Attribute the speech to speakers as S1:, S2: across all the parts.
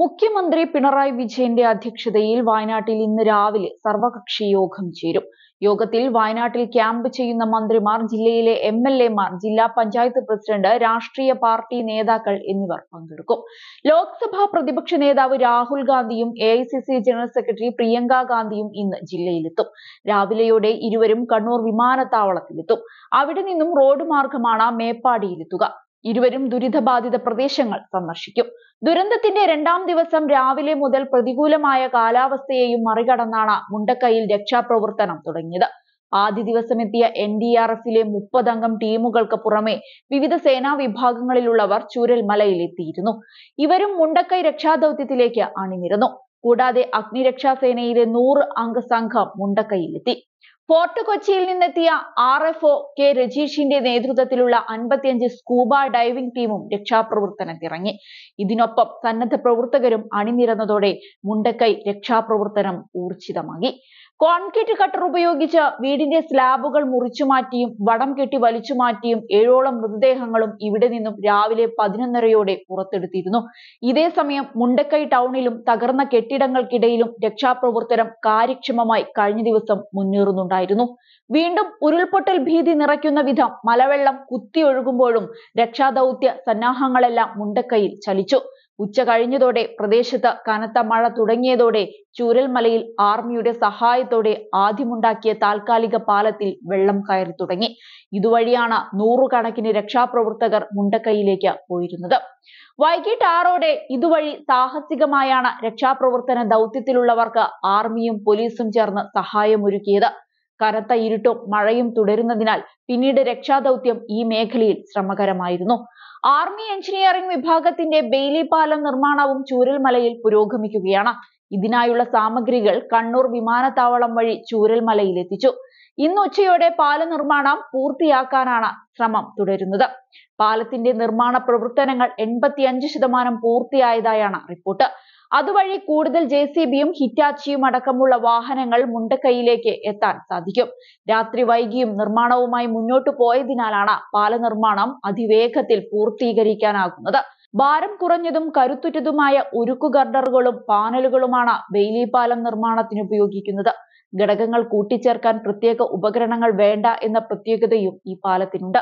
S1: മുഖ്യമന്ത്രി പിണറായി വിജയന്റെ അധ്യക്ഷതയിൽ വയനാട്ടിൽ ഇന്ന് രാവിലെ സർവകക്ഷി യോഗം ചേരും യോഗത്തിൽ വയനാട്ടിൽ ക്യാമ്പ് ചെയ്യുന്ന മന്ത്രിമാർ ജില്ലയിലെ എം എൽ ജില്ലാ പഞ്ചായത്ത് പ്രസിഡന്റ് രാഷ്ട്രീയ പാർട്ടി നേതാക്കൾ എന്നിവർ പങ്കെടുക്കും ലോക്സഭാ പ്രതിപക്ഷ നേതാവ് രാഹുൽ ഗാന്ധിയും എ ജനറൽ സെക്രട്ടറി പ്രിയങ്ക ഗാന്ധിയും ഇന്ന് ജില്ലയിലെത്തും രാവിലെയോടെ ഇരുവരും കണ്ണൂർ വിമാനത്താവളത്തിലെത്തും അവിടെ നിന്നും റോഡ് മാർഗമാണ് മേപ്പാടിയിലെത്തുക ഇരുവരും ദുരിതബാധിത പ്രദേശങ്ങൾ സന്ദർശിക്കും ദുരന്തത്തിന്റെ രണ്ടാം ദിവസം രാവിലെ മുതൽ പ്രതികൂലമായ കാലാവസ്ഥയെയും മറികടന്നാണ് മുണ്ടക്കൈയിൽ രക്ഷാപ്രവർത്തനം തുടങ്ങിയത് ആദ്യ ദിവസം എത്തിയ എൻ ഡി ആർ എഫിലെ മുപ്പതംഗം ടീമുകൾക്ക് പുറമെ വിവിധ സേനാ വിഭാഗങ്ങളിലുള്ളവർ ചൂരൽ എത്തിയിരുന്നു ഇവരും മുണ്ടക്കൈ രക്ഷാദൗത്യത്തിലേക്ക് അണിനിരന്നു കൂടാതെ അഗ്നിരക്ഷാസേനയിലെ നൂറ് അംഗ സംഘം മുണ്ടക്കൈയിലെത്തി ഫോർട്ട് കൊച്ചിയിൽ നിന്നെത്തിയ ആർഎഫ്ഒ കെ രജീഷിന്റെ നേതൃത്വത്തിലുള്ള അൻപത്തിയഞ്ച് സ്കൂബ ഡൈവിംഗ് ടീമും രക്ഷാപ്രവർത്തനത്തിറങ്ങി ഇതിനൊപ്പം സന്നദ്ധ പ്രവർത്തകരും അണിനിരന്നതോടെ മുണ്ടക്കൈ രക്ഷാപ്രവർത്തനം ഊർജിതമാക്കി കോൺക്രീറ്റ് കട്ടർ ഉപയോഗിച്ച് വീടിന്റെ സ്ലാബുകൾ മുറിച്ചു മാറ്റിയും വടം കെട്ടി വലിച്ചു മാറ്റിയും ഏഴോളം മൃതദേഹങ്ങളും ഇവിടെ നിന്നും രാവിലെ പതിനൊന്നരയോടെ പുറത്തെടുത്തിരുന്നു ഇതേ സമയം മുണ്ടക്കൈ ടൗണിലും തകർന്ന കെട്ടിടങ്ങൾക്കിടയിലും രക്ഷാപ്രവർത്തനം കാര്യക്ഷമമായി കഴിഞ്ഞ ദിവസം മുന്നേറുന്നുണ്ടായിരുന്നു ഉണ്ടായിരുന്നു വീണ്ടും ഉരുൾപൊട്ടൽ ഭീതി നിറയ്ക്കുന്ന വിധം മലവെള്ളം കുത്തിയൊഴുകുമ്പോഴും രക്ഷാദൗത്യ സന്നാഹങ്ങളെല്ലാം മുണ്ടക്കയിൽ ചലിച്ചു ഉച്ച കഴിഞ്ഞതോടെ പ്രദേശത്ത് കനത്ത മഴ തുടങ്ങിയതോടെ ചൂരൽമലയിൽ ആർമിയുടെ സഹായത്തോടെ ആദ്യമുണ്ടാക്കിയ താൽക്കാലിക പാലത്തിൽ വെള്ളം കയറി തുടങ്ങി ഇതുവഴിയാണ് നൂറുകണക്കിന് രക്ഷാപ്രവർത്തകർ മുണ്ടക്കൈയിലേക്ക് പോയിരുന്നത് വൈകിട്ട് ആറോടെ ഇതുവഴി സാഹസികമായാണ് രക്ഷാപ്രവർത്തന ദൗത്യത്തിലുള്ളവർക്ക് ആർമിയും പോലീസും ചേർന്ന് സഹായമൊരുക്കിയത് കനത്ത ഇരുട്ടും മഴയും തുടരുന്നതിനാൽ പിന്നീട് രക്ഷാദൗത്യം ഈ മേഖലയിൽ ശ്രമകരമായിരുന്നു ആർമി എഞ്ചിനീയറിംഗ് വിഭാഗത്തിന്റെ ബെയിലി പാലം നിർമ്മാണവും ചൂരൽമലയിൽ പുരോഗമിക്കുകയാണ് ഇതിനായുള്ള സാമഗ്രികൾ കണ്ണൂർ വിമാനത്താവളം വഴി ചൂരൽമലയിൽ എത്തിച്ചു ഇന്ന് ഉച്ചയോടെ പാല നിർമ്മാണം പൂർത്തിയാക്കാനാണ് ശ്രമം തുടരുന്നത് പാലത്തിന്റെ നിർമ്മാണ പ്രവർത്തനങ്ങൾ എൺപത്തിയഞ്ച് ശതമാനം പൂർത്തിയായതായാണ് റിപ്പോർട്ട് അതുവഴി കൂടുതൽ ജെ സി ബിയും ഹിറ്റാച്ചിയും അടക്കമുള്ള വാഹനങ്ങൾ മുണ്ടക്കൈയിലേക്ക് എത്താൻ സാധിക്കും രാത്രി വൈകിയും നിർമ്മാണവുമായി മുന്നോട്ടു പോയതിനാലാണ് പാല നിർമ്മാണം അതിവേഗത്തിൽ പൂർത്തീകരിക്കാനാകുന്നത് ഭാരം കുറഞ്ഞതും കരുത്തുറ്റതുമായ ഉരുക്കു ഗർഡറുകളും പാനലുകളുമാണ് വെയിലി പാലം നിർമ്മാണത്തിന് ഉപയോഗിക്കുന്നത് ഘടകങ്ങൾ കൂട്ടിച്ചേർക്കാൻ പ്രത്യേക ഉപകരണങ്ങൾ വേണ്ട എന്ന പ്രത്യേകതയും ഈ പാലത്തിനുണ്ട്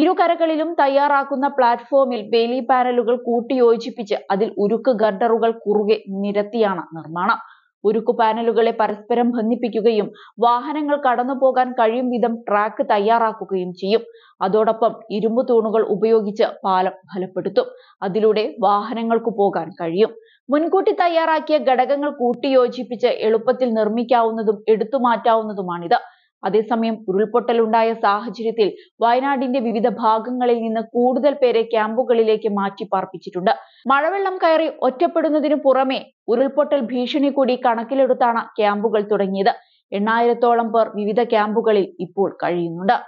S1: ഇരുകരകളിലും തയ്യാറാക്കുന്ന പ്ലാറ്റ്ഫോമിൽ ബേലി പാനലുകൾ കൂട്ടിയോജിപ്പിച്ച് അതിൽ ഉരുക്ക് ഗർഡറുകൾ കുറുകെ നിരത്തിയാണ് നിർമ്മാണം ഉരുക്ക് പാനലുകളെ പരസ്പരം ബന്ധിപ്പിക്കുകയും വാഹനങ്ങൾ കടന്നു പോകാൻ കഴിയും വിധം ട്രാക്ക് തയ്യാറാക്കുകയും ചെയ്യും അതോടൊപ്പം ഇരുമ്പ് തൂണുകൾ ഉപയോഗിച്ച് പാലം ഫലപ്പെടുത്തും അതിലൂടെ വാഹനങ്ങൾക്ക് പോകാൻ കഴിയും മുൻകൂട്ടി തയ്യാറാക്കിയ ഘടകങ്ങൾ കൂട്ടിയോജിപ്പിച്ച് എളുപ്പത്തിൽ നിർമ്മിക്കാവുന്നതും എടുത്തു മാറ്റാവുന്നതുമാണിത് അതേസമയം ഉരുൾപൊട്ടലുണ്ടായ സാഹചര്യത്തിൽ വയനാടിന്റെ വിവിധ ഭാഗങ്ങളിൽ നിന്ന് കൂടുതൽ പേരെ ക്യാമ്പുകളിലേക്ക് മാറ്റി പാർപ്പിച്ചിട്ടുണ്ട് മഴവെള്ളം കയറി ഒറ്റപ്പെടുന്നതിനു പുറമെ ഉരുൾപൊട്ടൽ ഭീഷണി കൂടി കണക്കിലെടുത്താണ് ക്യാമ്പുകൾ തുടങ്ങിയത് എണ്ണായിരത്തോളം പേർ വിവിധ ക്യാമ്പുകളിൽ ഇപ്പോൾ കഴിയുന്നുണ്ട്